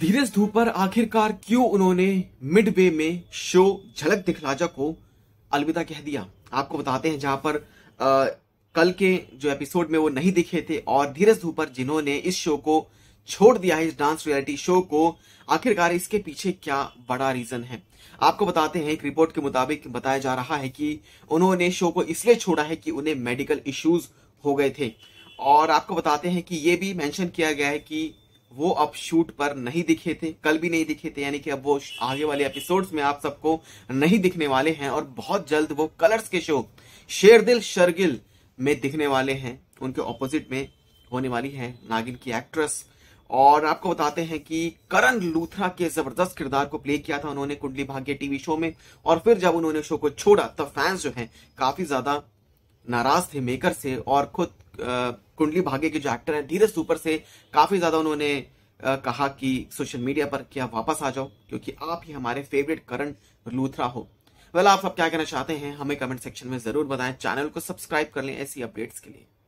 धीरज धूपर आखिरकार क्यों उन्होंने मिड वे में शो झलक दिखलाजा को अलविदा कह दिया आपको बताते हैं जहां पर आ, कल के जो एपिसोड में वो नहीं दिखे थे और धीरज धूपर जिन्होंने इस शो को छोड़ दिया है इस डांस रियलिटी शो को आखिरकार इसके पीछे क्या बड़ा रीजन है आपको बताते हैं एक रिपोर्ट के मुताबिक बताया जा रहा है कि उन्होंने शो को इसलिए छोड़ा है कि उन्हें मेडिकल इश्यूज हो गए थे और आपको बताते हैं कि ये भी मेंशन किया गया है कि वो अब शूट पर नहीं दिखे थे कल भी नहीं दिखे थे यानी कि अब वो आगे वाले एपिसोड्स में आप सबको नहीं दिखने वाले हैं और बहुत जल्द वो कलर्स के शो शेरदिल शर्गिल में दिखने वाले हैं उनके ऑपोजिट में होने वाली है नागिन की एक्ट्रेस और आपको बताते हैं कि करण लूथरा के जबरदस्त किरदार को प्ले किया था उन्होंने कुंडली भाग्य टीवी शो में और फिर जब उन्होंने शो को छोड़ा तब फैंस जो है काफी ज्यादा नाराज थे मेकर से और खुद कुंडली भाग्य के जो एक्टर हैं धीरे सुपर से काफी ज्यादा उन्होंने कहा कि सोशल मीडिया पर क्या वापस आ जाओ क्योंकि आप ही हमारे फेवरेट करण लूथरा हो वेल आप सब क्या कहना चाहते हैं हमें कमेंट सेक्शन में जरूर बताएं चैनल को सब्सक्राइब कर लें ऐसी अपडेट्स के लिए